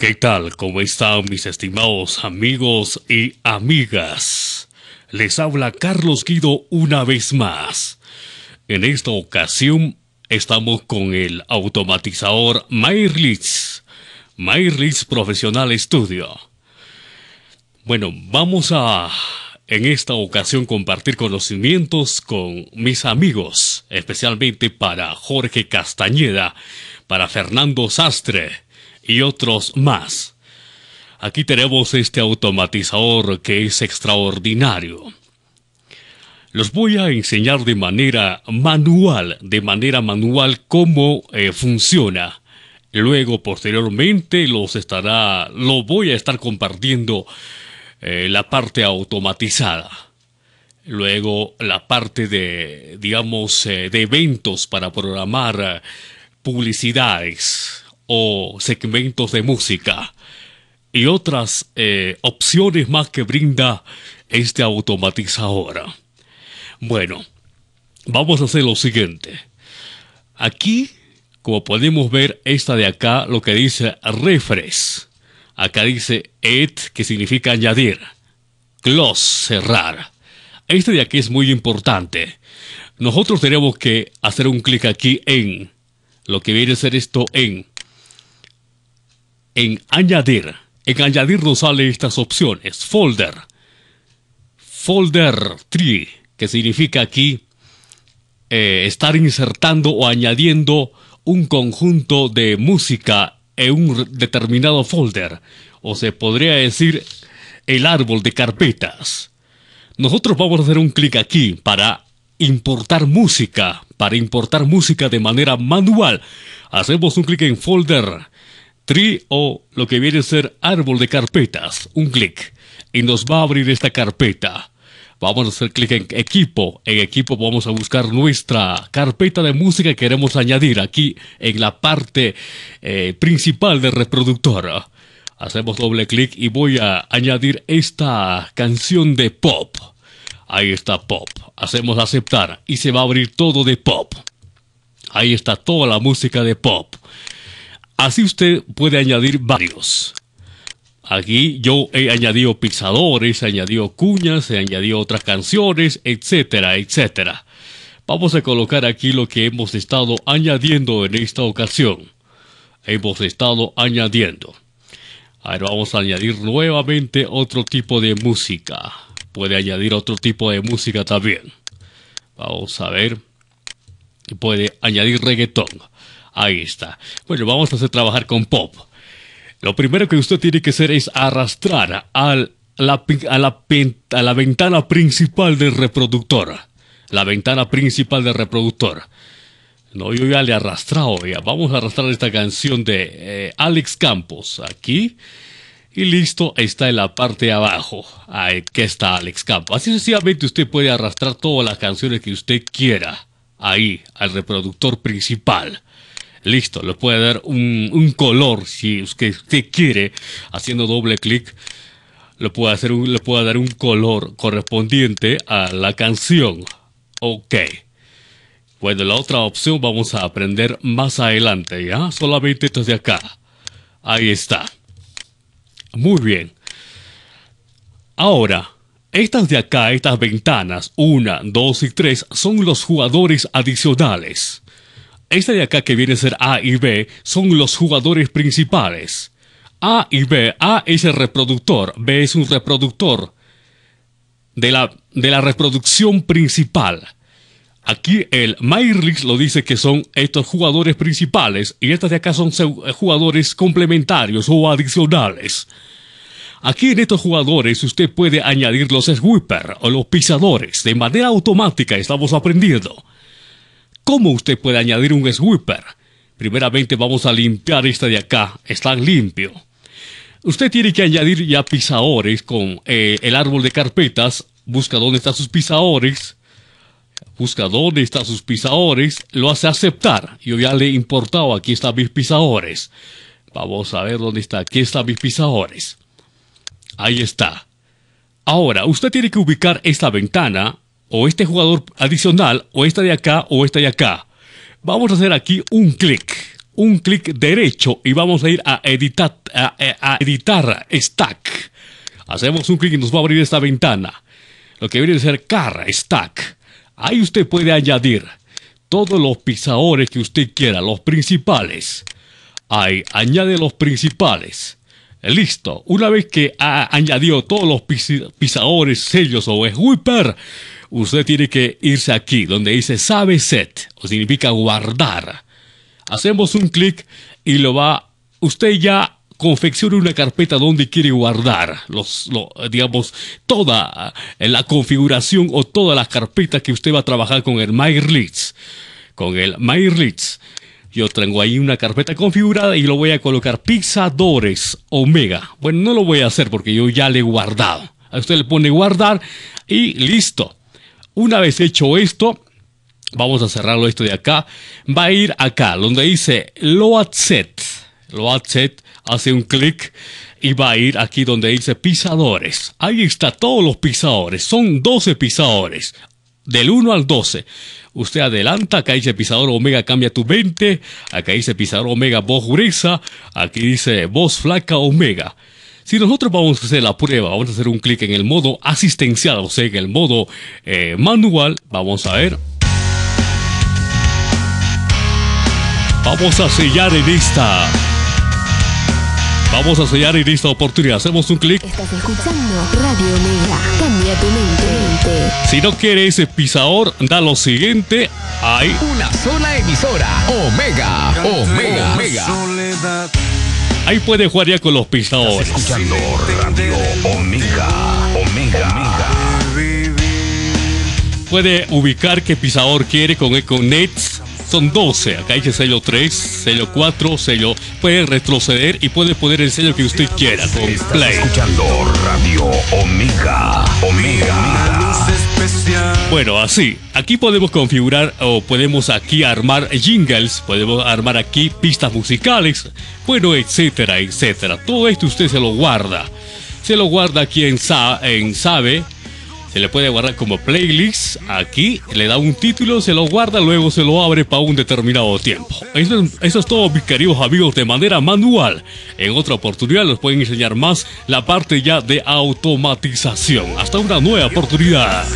¿Qué tal? ¿Cómo están mis estimados amigos y amigas? Les habla Carlos Guido una vez más. En esta ocasión estamos con el automatizador Mayrlitz, Mayrlitz Profesional Studio. Bueno, vamos a en esta ocasión compartir conocimientos con mis amigos, especialmente para Jorge Castañeda, para Fernando Sastre, y otros más. Aquí tenemos este automatizador que es extraordinario. Los voy a enseñar de manera manual, de manera manual cómo eh, funciona. Luego, posteriormente, los estará, lo voy a estar compartiendo eh, la parte automatizada. Luego, la parte de, digamos, eh, de eventos para programar publicidades, o segmentos de música y otras eh, opciones más que brinda este automatizador. Bueno, vamos a hacer lo siguiente. Aquí, como podemos ver, esta de acá, lo que dice refresh. Acá dice add, que significa añadir. Close, cerrar. Este de aquí es muy importante. Nosotros tenemos que hacer un clic aquí en lo que viene a ser esto en en añadir. En añadir nos sale estas opciones. Folder. Folder tree, que significa aquí eh, estar insertando o añadiendo un conjunto de música en un determinado folder. O se podría decir el árbol de carpetas. Nosotros vamos a hacer un clic aquí para importar música, para importar música de manera manual. Hacemos un clic en folder o lo que viene a ser árbol de carpetas. Un clic. Y nos va a abrir esta carpeta. Vamos a hacer clic en equipo. En equipo vamos a buscar nuestra carpeta de música que queremos añadir aquí en la parte eh, principal de reproductor. Hacemos doble clic y voy a añadir esta canción de pop. Ahí está pop. Hacemos aceptar y se va a abrir todo de pop. Ahí está toda la música de pop. Así usted puede añadir varios. Aquí yo he añadido pisadores, he añadido cuñas, he añadido otras canciones, etcétera, etcétera. Vamos a colocar aquí lo que hemos estado añadiendo en esta ocasión. Hemos estado añadiendo. Ahora vamos a añadir nuevamente otro tipo de música. Puede añadir otro tipo de música también. Vamos a ver. Puede añadir reggaetón. Ahí está. Bueno, vamos a hacer trabajar con pop. Lo primero que usted tiene que hacer es arrastrar a, la, la ventana principal del reproductor. La ventana principal del reproductor. No, yo ya le he arrastrado. Vamos a arrastrar esta canción de eh, Alex Campos aquí. Y listo, está en la parte de abajo. Aquí está Alex Campos. Así sencillamente usted puede arrastrar todas las canciones que usted quiera ahí al reproductor principal. Listo, le puede dar un, color si usted, quiere, haciendo doble clic. Le puede, hacer dar un color correspondiente a la canción. Ok. Bueno, pues la otra opción vamos a aprender más adelante, ¿ya? Solamente estas de acá. Ahí está. Muy bien. Ahora, estas de acá, estas ventanas, una, 2 y tres son los jugadores adicionales. Esta de acá que viene a ser A y B son los jugadores principales. A y B. A es el reproductor, B es un reproductor de la, de la reproducción principal. Aquí el Myrlix lo dice que son estos jugadores principales y estas de acá son eh, jugadores complementarios o adicionales. Aquí en estos jugadores usted puede añadir los sweeper o los pisadores de manera automática, estamos aprendiendo. ¿Cómo usted puede añadir un sweeper? Primeramente vamos a limpiar esta de acá. Está limpio. Usted tiene que añadir ya pisadores con eh, el árbol de carpetas. Busca dónde están sus pisadores. Busca dónde están sus pisadores. Lo hace aceptar. Yo ya le importado. Aquí están mis pisadores. Vamos a ver dónde está. Aquí están mis pisadores. Ahí está. Ahora, usted tiene que ubicar esta ventana o este jugador adicional, o esta de acá, o esta de acá. Vamos a hacer aquí un clic, un clic derecho y vamos a ir a editar, a, editar stack. Hacemos un clic y nos va a abrir esta ventana. Lo que viene a ser car stack. Ahí usted puede añadir todos los pisadores que usted quiera, los principales. Ahí, añade los principales. Listo. Una vez que ha añadido todos los pisadores, sellos o sweeper usted tiene que irse aquí donde dice Save Set, o significa guardar. Hacemos un clic y lo va, usted ya confecciona una carpeta donde quiere guardar los, digamos, toda eh, la configuración o todas las carpetas que usted va a trabajar con el MyReads. Con el MyReads. Yo tengo ahí una carpeta configurada y lo voy a colocar Pixadores Omega. Bueno, no lo voy a hacer porque yo ya le he guardado. A usted le pone guardar y listo. Una vez hecho esto, vamos a cerrarlo esto de acá, va a ir acá, donde dice Load Set. Load Set hace un clic y va a ir aquí donde dice pisadores. Ahí está todos los pisadores. Son 12 pisadores. Del 1 al 12. Usted adelanta, acá dice pisador omega cambia tu 20. Acá dice pisador omega voz gruesa. Aquí dice voz flaca omega. Si nosotros vamos a hacer la prueba, vamos a hacer un clic en el modo asistencial, o sea, en el modo eh, manual, vamos a ver. Vamos a sellar en esta. Vamos a sellar en esta oportunidad. Hacemos un clic. Estás escuchando Radio Omega. Cambia tu mente. Si no quieres ese pisador, da lo siguiente. Hay una sola emisora. Omega. Omega. Omega. Soledad. Ahí puede jugar ya con los pisadores. Puede ubicar qué pisador quiere con, Econets. Son 12. Acá hay que sello 3, sello 4, sello. Puede retroceder y puede poner el sello que usted quiera con Play. escuchando Radio Omega. Omega. Bueno, así. Aquí podemos configurar o podemos aquí armar jingles, podemos armar aquí pistas musicales, bueno, etcétera, etcétera. Todo esto usted se lo guarda. Se lo guarda aquí en sabe se le puede guardar como playlist. Aquí le da un título, se lo guarda, luego se lo abre para un determinado tiempo. Eso, es todo, mis queridos amigos, de manera manual. En otra oportunidad les pueden enseñar más la parte ya de automatización. Hasta una nueva oportunidad.